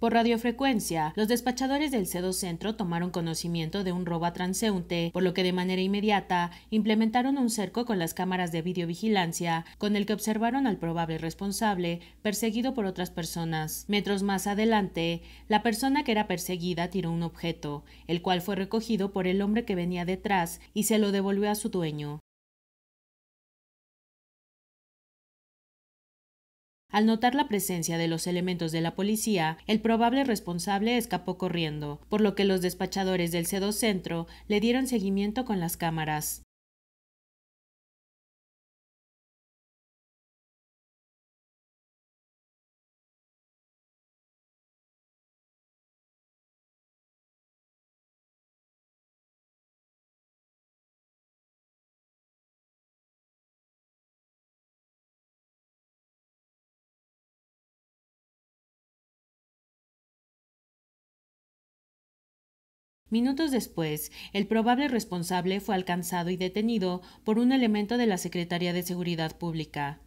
Por radiofrecuencia, los despachadores del CEDO Centro tomaron conocimiento de un robo a transeúnte, por lo que de manera inmediata implementaron un cerco con las cámaras de videovigilancia, con el que observaron al probable responsable, perseguido por otras personas. Metros más adelante, la persona que era perseguida tiró un objeto, el cual fue recogido por el hombre que venía detrás y se lo devolvió a su dueño. Al notar la presencia de los elementos de la policía, el probable responsable escapó corriendo, por lo que los despachadores del Cedo Centro le dieron seguimiento con las cámaras. Minutos después, el probable responsable fue alcanzado y detenido por un elemento de la Secretaría de Seguridad Pública.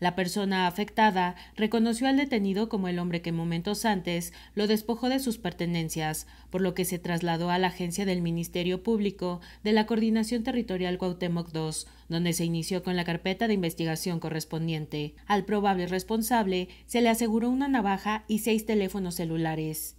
La persona afectada reconoció al detenido como el hombre que momentos antes lo despojó de sus pertenencias, por lo que se trasladó a la agencia del Ministerio Público de la Coordinación Territorial Cuauhtémoc II, donde se inició con la carpeta de investigación correspondiente. Al probable responsable se le aseguró una navaja y seis teléfonos celulares.